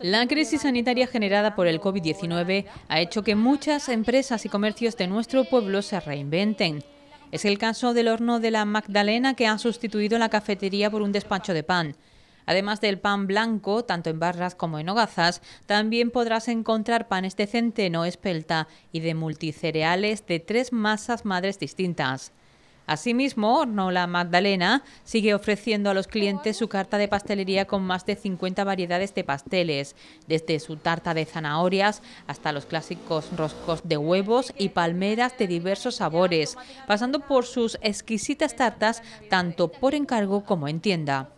La crisis sanitaria generada por el COVID-19 ha hecho que muchas empresas y comercios de nuestro pueblo se reinventen. Es el caso del horno de la Magdalena que ha sustituido la cafetería por un despacho de pan. Además del pan blanco, tanto en barras como en hogazas, también podrás encontrar panes de centeno, espelta y de multicereales de tres masas madres distintas. Asimismo, Nola Magdalena sigue ofreciendo a los clientes su carta de pastelería con más de 50 variedades de pasteles, desde su tarta de zanahorias hasta los clásicos roscos de huevos y palmeras de diversos sabores, pasando por sus exquisitas tartas tanto por encargo como en tienda.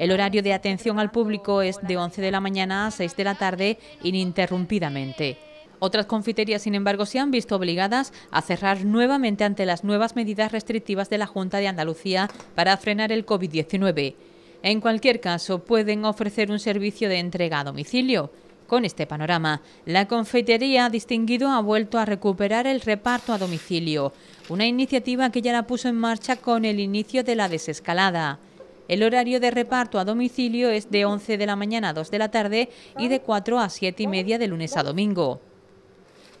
El horario de atención al público es de 11 de la mañana a 6 de la tarde ininterrumpidamente. Otras confiterías, sin embargo, se han visto obligadas a cerrar nuevamente ante las nuevas medidas restrictivas de la Junta de Andalucía para frenar el COVID-19. En cualquier caso, pueden ofrecer un servicio de entrega a domicilio. Con este panorama, la confitería Distinguido ha vuelto a recuperar el reparto a domicilio, una iniciativa que ya la puso en marcha con el inicio de la desescalada. El horario de reparto a domicilio es de 11 de la mañana a 2 de la tarde y de 4 a 7 y media de lunes a domingo.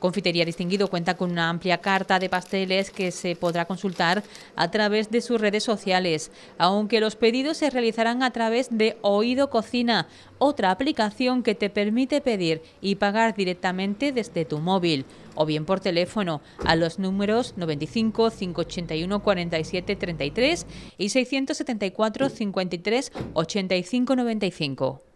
Confitería Distinguido cuenta con una amplia carta de pasteles que se podrá consultar a través de sus redes sociales, aunque los pedidos se realizarán a través de Oído Cocina, otra aplicación que te permite pedir y pagar directamente desde tu móvil o bien por teléfono a los números 95 581 47 33 y 674 53 85 95.